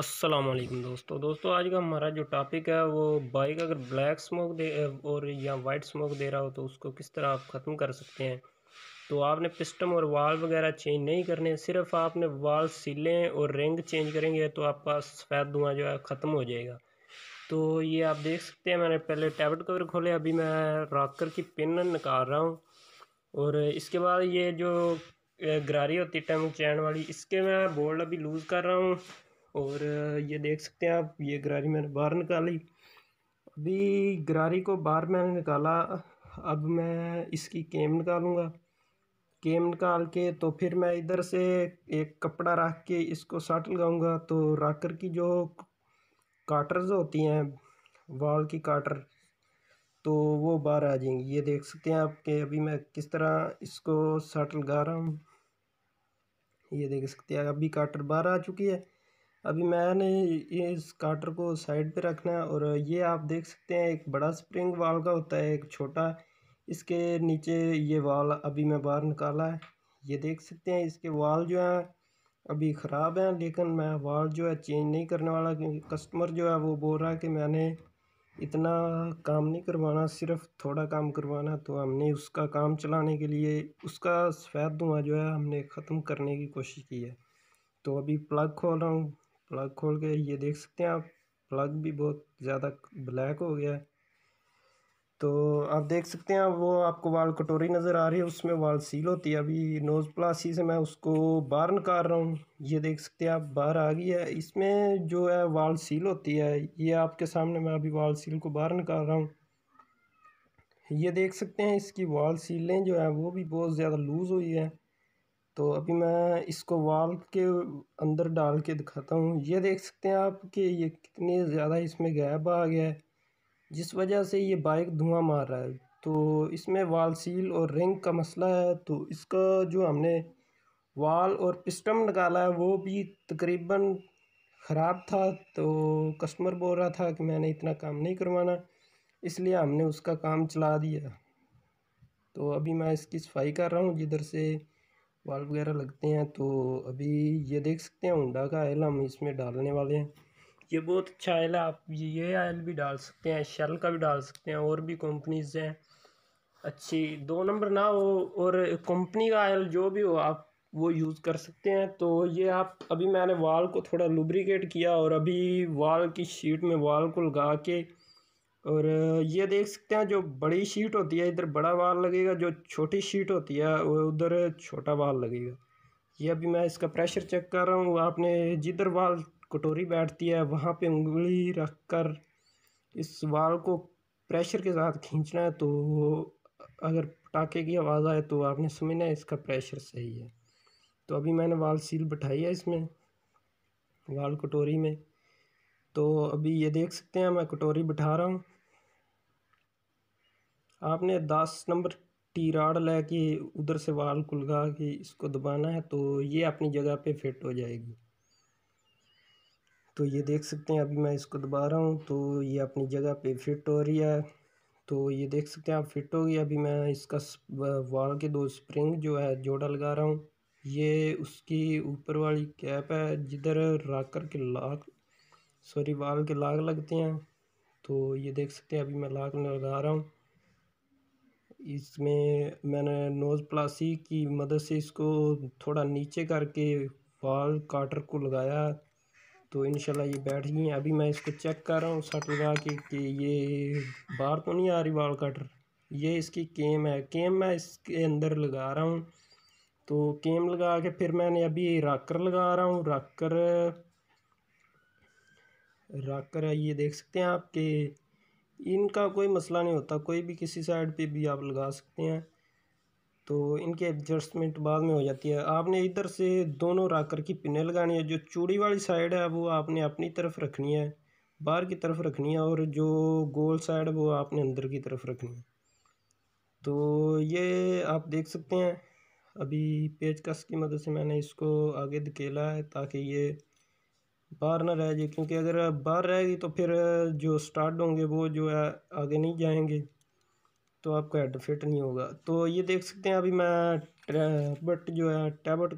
अस्सलाम वालेकुम दोस्तों दोस्तों आज का हमारा जो टॉपिक है वो बाइक अगर ब्लैक स्मोक दे और या वाइट स्मोक दे रहा हो तो उसको किस तरह आप ख़त्म कर सकते हैं तो आपने पिस्टम और वाल वगैरह चेंज नहीं करने सिर्फ आपने वाल सिलें और रिंग चेंज करेंगे तो आपका सफ़ेद धुआँ जो है ख़त्म हो जाएगा तो ये आप देख सकते हैं मैंने पहले टैबलेट कवर खोले अभी मैं रॉकर की पिन निकाल रहा हूँ और इसके बाद ये जो गरारी होती है टैम चैन वाली इसके मैं बोल्ड अभी लूज़ कर रहा हूँ और ये देख सकते हैं आप ये गरारी मैंने बाहर निकाली अभी गरारी को बाहर मैंने निकाला अब मैं इसकी केम निकालूंगा केम निकाल के तो फिर मैं इधर से एक कपड़ा रख के इसको साट लगाऊंगा तो राकर की जो काटर्स होती हैं वाल की काटर तो वो बाहर आ जाएंगी ये देख सकते हैं आप कि अभी मैं किस तरह इसको साट लगा रहा हूँ ये देख सकते हैं अभी काटर बाहर आ चुकी है अभी मैंने इस काटर को साइड पे रखना है और ये आप देख सकते हैं एक बड़ा स्प्रिंग वाल का होता है एक छोटा इसके नीचे ये वाल अभी मैं बाहर निकाला है ये देख सकते हैं इसके वाल जो हैं अभी ख़राब हैं लेकिन मैं वाल जो है चेंज नहीं करने वाला क्योंकि कस्टमर जो है वो बोल रहा है कि मैंने इतना काम नहीं करवाना सिर्फ थोड़ा काम करवाना तो हमने उसका काम चलाने के लिए उसका सफ़ेद धुआँ जो है हमने ख़त्म करने की कोशिश की है तो अभी प्लग खोल रहा हूँ प्लग खोल के ये देख सकते हैं आप प्लग भी बहुत ज़्यादा ब्लैक हो गया है तो आप देख सकते हैं वो आपको वाल कटोरी नज़र आ रही है उसमें वाल सील होती है अभी नोज़ प्लासी से मैं उसको बाहर निकाल रहा हूँ ये देख सकते हैं आप बाहर आ गई है इसमें जो है वाल सील होती है ये आपके सामने मैं अभी वाल सील को बाहर निकाल रहा हूँ ये देख सकते हैं इसकी वाल सीलें जो है वो भी बहुत ज़्यादा लूज़ हुई है तो अभी मैं इसको वाल के अंदर डाल के दिखाता हूँ ये देख सकते हैं आप कि ये कितने ज़्यादा इसमें गैप आ गया है जिस वजह से ये बाइक धुआं मार रहा है तो इसमें वाल सील और रिंग का मसला है तो इसका जो हमने वाल और पिस्टम निकाला है वो भी तकरीबन ख़राब था तो कस्टमर बोल रहा था कि मैंने इतना काम नहीं करवाना इसलिए हमने उसका काम चला दिया तो अभी मैं इसकी सफाई कर रहा हूँ जिधर से वाल वगैरह लगते हैं तो अभी ये देख सकते हैं होंडा का आयल हम इसमें डालने वाले हैं ये बहुत अच्छा आयल है आप ये ये आयल भी डाल सकते हैं शेल का भी डाल सकते हैं और भी कंपनीज हैं अच्छी दो नंबर ना हो और कंपनी का आयल जो भी हो आप वो यूज़ कर सकते हैं तो ये आप अभी मैंने वाल को थोड़ा लुब्रिकेट किया और अभी वाल की शीट में वाल को लगा के और ये देख सकते हैं जो बड़ी शीट होती है इधर बड़ा वाल लगेगा जो छोटी शीट होती है वो उधर छोटा वाल लगेगा ये अभी मैं इसका प्रेशर चेक कर रहा हूँ आपने जिधर वाल कटोरी बैठती है वहाँ पे उंगली रख कर इस वाल को प्रेशर के साथ खींचना है तो अगर पटाखे की आवाज़ आए तो आपने समझना है इसका प्रेशर सही है तो अभी मैंने वाल सील बैठाई है इसमें वाल कटोरी में तो अभी ये देख सकते हैं मैं कटोरी बिठा रहा हूँ आपने दस नंबर टी राड लेके उधर से वाल कुलगा के इसको दबाना है तो ये अपनी जगह पे फिट हो जाएगी तो ये देख सकते हैं अभी मैं इसको दबा रहा हूँ तो ये अपनी जगह पे फिट हो रही है तो ये देख सकते हैं आप फिट हो गई अभी मैं इसका वाल के दो स्प्रिंग जो है जोड़ा लगा रहा हूँ ये उसकी ऊपर वाली कैप है जिधर राकर के लाख सॉरी वाल के लाग लगते हैं तो ये देख सकते हैं अभी मैं लाख लगा रहा हूँ इसमें मैंने नोज़ प्लासी की मदद से इसको थोड़ा नीचे करके बाल काटर को लगाया तो इनशाला ये बैठ गई अभी मैं इसको चेक कर रहा हूँ सट लगा के कि ये बाहर तो नहीं आ रही बाल काटर ये इसकी केम है केम मैं इसके अंदर लगा रहा हूँ तो केम लगा के फिर मैंने अभी राकर लगा रहा हूँ राकर राकर ये देख सकते हैं आपके इनका कोई मसला नहीं होता कोई भी किसी साइड पे भी आप लगा सकते हैं तो इनके एडजस्टमेंट बाद में हो जाती है आपने इधर से दोनों राकर की पिने लगानी है जो चूड़ी वाली साइड है वो आपने अपनी तरफ रखनी है बाहर की तरफ रखनी है और जो गोल साइड है वो आपने अंदर की तरफ रखनी है तो ये आप देख सकते हैं अभी पेचकस की मदद से मैंने इसको आगे धकेला है ताकि ये बाहर ना रह जाए क्योंकि अगर बाहर रहेगी तो फिर जो स्टार्ट होंगे वो जो है आगे नहीं जाएंगे तो आपका हेड फिट नहीं होगा तो ये देख सकते हैं अभी मैं टैबट जो है टैबट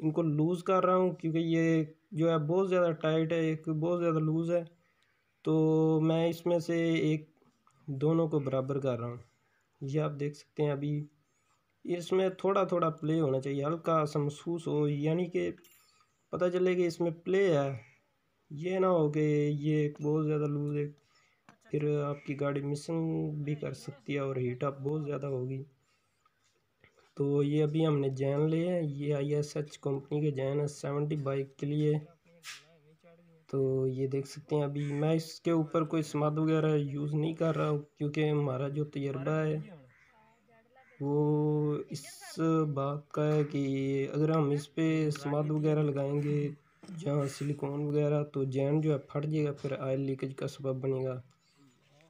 इनको लूज़ कर रहा हूँ क्योंकि ये जो है बहुत ज़्यादा टाइट है एक बहुत ज़्यादा लूज़ है तो मैं इसमें से एक दोनों को बराबर कर रहा हूँ ये आप देख सकते हैं अभी इसमें थोड़ा थोड़ा प्ले होना चाहिए हल्का सा महसूस हो यानी कि पता चले कि इसमें प्ले है ये ना हो कि ये बहुत ज़्यादा लूज़ है फिर आपकी गाड़ी मिसिंग भी कर सकती है और हीटअप बहुत ज़्यादा होगी तो ये अभी हमने जैन लिए हैं ये आई एस एच कंपनी के जैन है सेवेंटी बाइक के लिए तो ये देख सकते हैं अभी मैं इसके ऊपर कोई समाध वगैरह यूज़ नहीं कर रहा हूँ क्योंकि हमारा जो तजर्बा है वो इस बात का है कि अगर हम इस पर समाध वगैरह लगाएंगे जहाँ सिलिकॉन वगैरह तो जैन जो है फट जाएगा फिर आयल लीकेज का सबब बनेगा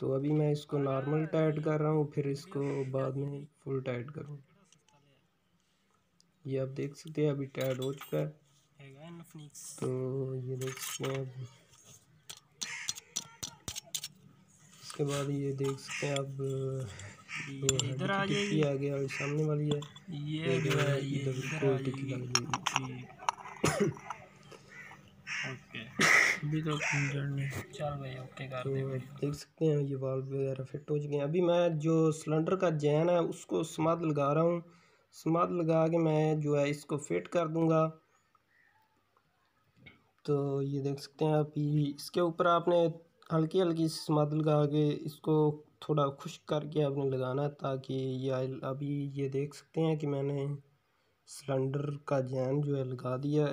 तो अभी मैं इसको नॉर्मल टाइट कर रहा हूँ फिर इसको बाद में फुल टाइट करूँ ये आप देख सकते हैं अभी टाइट हो चुका है तो ये देख सकते हैं इसके बाद ये देख सकते हैं अब तो इधर आ जाएगी आ गया सामने वाली है ये तो जो अभी तो देख सकते हैं ये वगैरह फिट हो चुके हैं अभी मैं जो सिलेंडर का जैन है उसको समाध लगा रहा हूँ समाध लगा के मैं जो है इसको फिट कर दूंगा तो ये देख सकते हैं आप इसके ऊपर आपने हल्की हल्की समाध लगा के इसको थोड़ा खुश करके आपने लगाना ताकि या अभी ये देख सकते हैं कि मैंने सिलेंडर का जैन जो है लगा दिया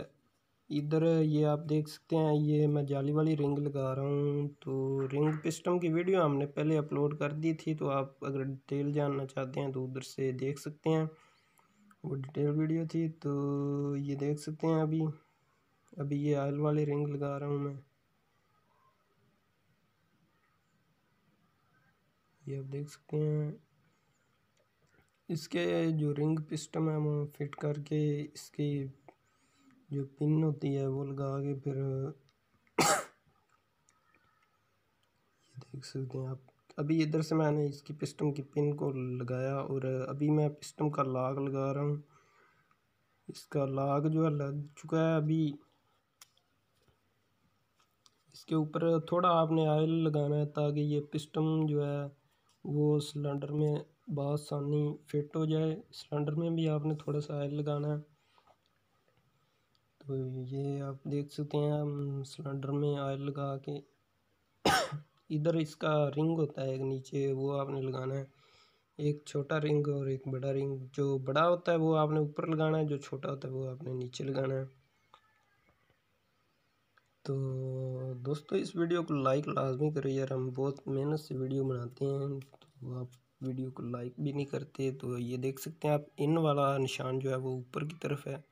इधर ये आप देख सकते हैं ये मैं जाली वाली रिंग लगा रहा हूँ तो रिंग पिस्टम की वीडियो हमने पहले अपलोड कर दी थी तो आप अगर डिटेल जानना चाहते हैं तो उधर से देख सकते हैं वो डिटेल वीडियो थी तो ये देख सकते हैं अभी अभी ये आयल वाली रिंग लगा रहा हूँ मैं ये आप देख सकते हैं इसके जो रिंग पिस्टम है वो फिट करके इसकी जो पिन होती है वो लगा के फिर देख सकते हैं आप अभी इधर से मैंने इसकी पिस्टम की पिन को लगाया और अभी मैं पिस्टम का लाग लगा रहा हूँ इसका लाग जो है लग चुका है अभी इसके ऊपर थोड़ा आपने आयल लगाना है ताकि ये पिस्टम जो है वो सिलेंडर में बसानी फिट हो जाए सिलेंडर में भी आपने थोड़ा सा ऑयल लगाना है तो ये आप देख सकते हैं सिलेंडर में ऑयल लगा के इधर इसका रिंग होता है एक नीचे वो आपने लगाना है एक छोटा रिंग और एक बड़ा रिंग जो बड़ा होता है वो आपने ऊपर लगाना है जो छोटा होता है वो आपने नीचे लगाना है तो दोस्तों इस वीडियो को लाइक लाजमी करो यार हम बहुत मेहनत से वीडियो बनाते हैं तो आप वीडियो को लाइक भी नहीं करते तो ये देख सकते हैं आप इन वाला निशान जो है वो ऊपर की तरफ है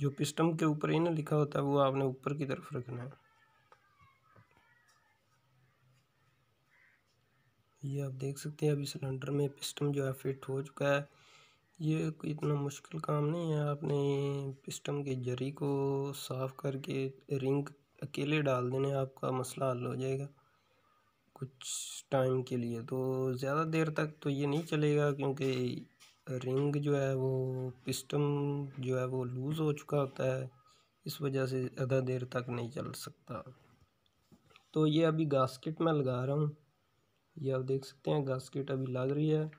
जो पिस्टम के ऊपर इन लिखा होता है वो आपने ऊपर की तरफ रखना है ये आप देख सकते हैं अभी सिलेंडर में पिस्टम जो है फिट हो चुका है ये कोई इतना मुश्किल काम नहीं है आपने पिस्टम के जरी को साफ़ करके रिंग अकेले डाल देने आपका मसला हल हो जाएगा कुछ टाइम के लिए तो ज़्यादा देर तक तो ये नहीं चलेगा क्योंकि रिंग जो है वो पिस्टम जो है वो लूज़ हो चुका होता है इस वजह से ज़्यादा देर तक नहीं चल सकता तो ये अभी गास्केट में लगा रहा हूँ ये आप देख सकते हैं गास्केट अभी लग रही है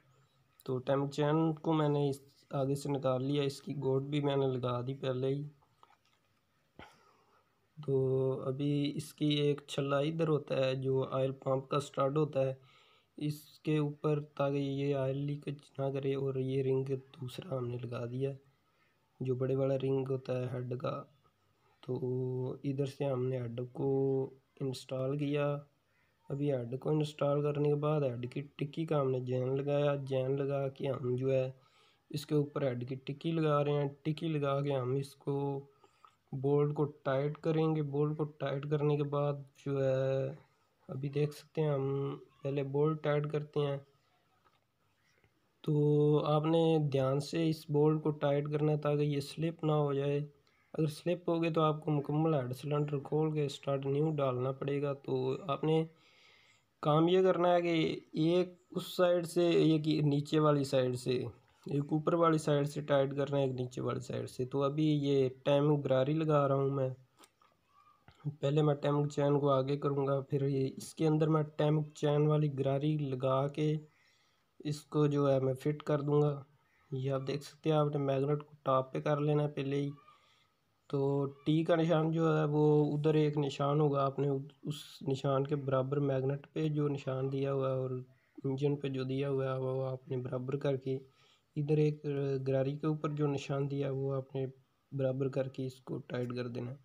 तो टेम चैन को मैंने इस आगे से निकाल लिया इसकी गोट भी मैंने लगा दी पहले ही तो अभी इसकी एक छला इधर होता है जो आयल पंप का स्टार्ट होता है इसके ऊपर ताकि ये आयल लीकेज ना करे और ये रिंग दूसरा हमने लगा दिया जो बड़े वाला रिंग होता है हेड का तो इधर से हमने हेड को इंस्टॉल किया अभी हेड को इंस्टॉल करने के बाद हेड की टिक्की का हमने जैन लगाया जैन लगा के हम जो है इसके ऊपर हेड की टिक्की लगा रहे हैं टिक्की लगा के हम इसको बोल्ट को टाइट करेंगे बोल्ट को टाइट करने के बाद जो है अभी देख सकते हैं हम पहले बोल्ट टाइट करते हैं तो आपने ध्यान से इस बोल्ट को टाइट करना है ताकि ये स्लिप ना हो जाए अगर स्लिप हो गए तो आपको मुकम्मल हेड सिलेंडर खोल के स्टार्ट न्यू डालना पड़ेगा तो आपने काम ये करना है कि एक उस साइड से एक नीचे वाली साइड से एक ऊपर वाली साइड से टाइट करना है एक नीचे वाली साइड से तो अभी ये टैमिंग गरारी लगा रहा हूँ मैं पहले मैं टैमिक चैन को आगे करूँगा फिर ये इसके अंदर मैं टैमिक चैन वाली गरारी लगा के इसको जो है मैं फिट कर दूँगा ये आप देख सकते हैं आपने मैग्नेट को टॉप पे कर लेना है पहले ही तो टी का निशान जो है वो उधर एक निशान होगा आपने उस निशान के बराबर मैग्नेट पे जो निशान दिया हुआ है और इंजन पर जो दिया हुआ है वो आपने बराबर करके इधर एक गरारी के ऊपर जो निशान दिया वो आपने बराबर करके इसको टाइट कर देना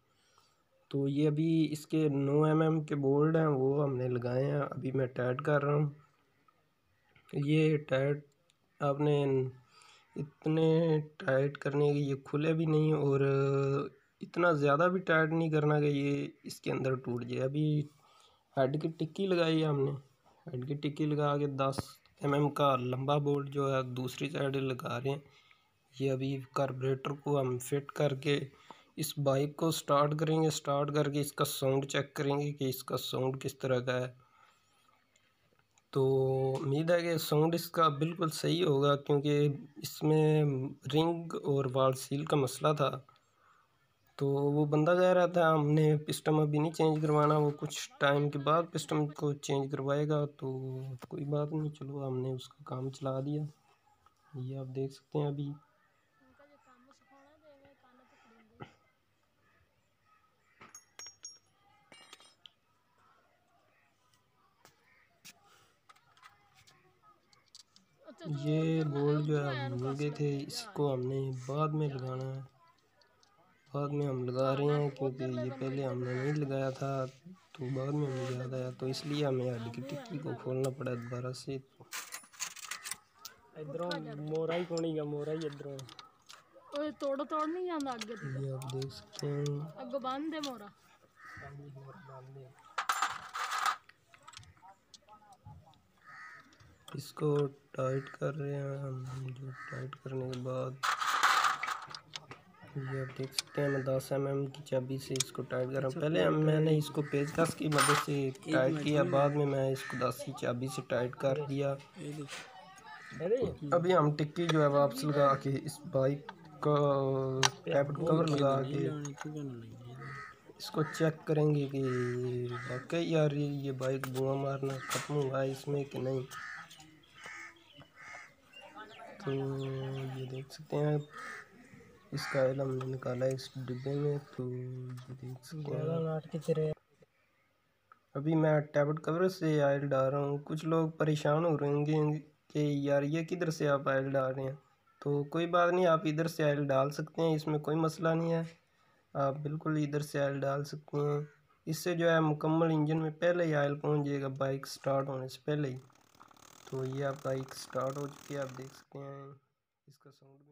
तो ये अभी इसके नो एम एम के बोल्ड हैं वो हमने लगाए हैं अभी मैं टाइट कर रहा हूँ ये टाइट आपने इतने टाइट करने के ये खुले भी नहीं और इतना ज़्यादा भी टाइट नहीं करना कि ये इसके अंदर टूट जाए अभी हेड की टिक्की लगाई है हमने हेड की टिक्की लगा के दस एम का लंबा बोल्ट जो है दूसरी साइड लगा रहे हैं ये अभी कार्बोरेटर को हम फिट करके इस बाइक को स्टार्ट करेंगे स्टार्ट करके इसका साउंड चेक करेंगे कि इसका साउंड किस तरह का है तो उम्मीद है कि साउंड इसका बिल्कुल सही होगा क्योंकि इसमें रिंग और वाल सील का मसला था तो वो बंदा कह रहा था हमने पिस्टम अभी नहीं चेंज करवाना वो कुछ टाइम के बाद पिस्टम को चेंज करवाएगा तो कोई बात नहीं चलो हमने उसका काम चला दिया ये आप देख सकते हैं अभी ये बोल्ट जो है गए थे इसको हमने बाद में लगाना है बाद में हम लगा रहे हैं क्योंकि ये पहले हमने नहीं लगाया था तो बाद में हमें याद आया तो इसलिए हमें हड्डी की टिक्की को खोलना पड़ा दोबारा से इधरों मोराई कोनी का मोराई इधरों तोड़ तोड़ नहीं आप देख सकते हैं इसको टाइट कर रहे हैं हम जो टाइट करने के बाद ये आप देख सकते हैं मैं दस एम एम की चाबी से इसको टाइट कर रहा हूँ अच्छा, पहले तो मैंने इसको पेज पेचकस की मदद से टाइट किया बाद में मैं इसको दस की चाबी से टाइट कर दिया अभी हम टिक्की जो है वापस लगा के इस बाइक को टैप कवर लगा के इसको चेक करेंगे कि वाकई यार ये बाइक बुआ मारना ख़त्म हुआ है इसमें कि नहीं तो ये देख सकते हैं इसका हमने निकाला इस डिब्बे में तो अभी मैं टैबलेट कवर से आयल डाल रहा हूँ कुछ लोग परेशान हो रहे होंगे कि यार ये किधर से आप आयल डाल रहे हैं तो कोई बात नहीं आप इधर से आयल डाल सकते हैं इसमें कोई मसला नहीं है आप बिल्कुल इधर से आयल डाल सकते हैं इससे जो है मुकम्मल इंजन में पहले ही आयल पहुँच जाएगा बाइक स्टार्ट होने से पहले ही तो ये आप बाइक स्टार्ट हो चुकी है आप देख सकते हैं इसका साउंड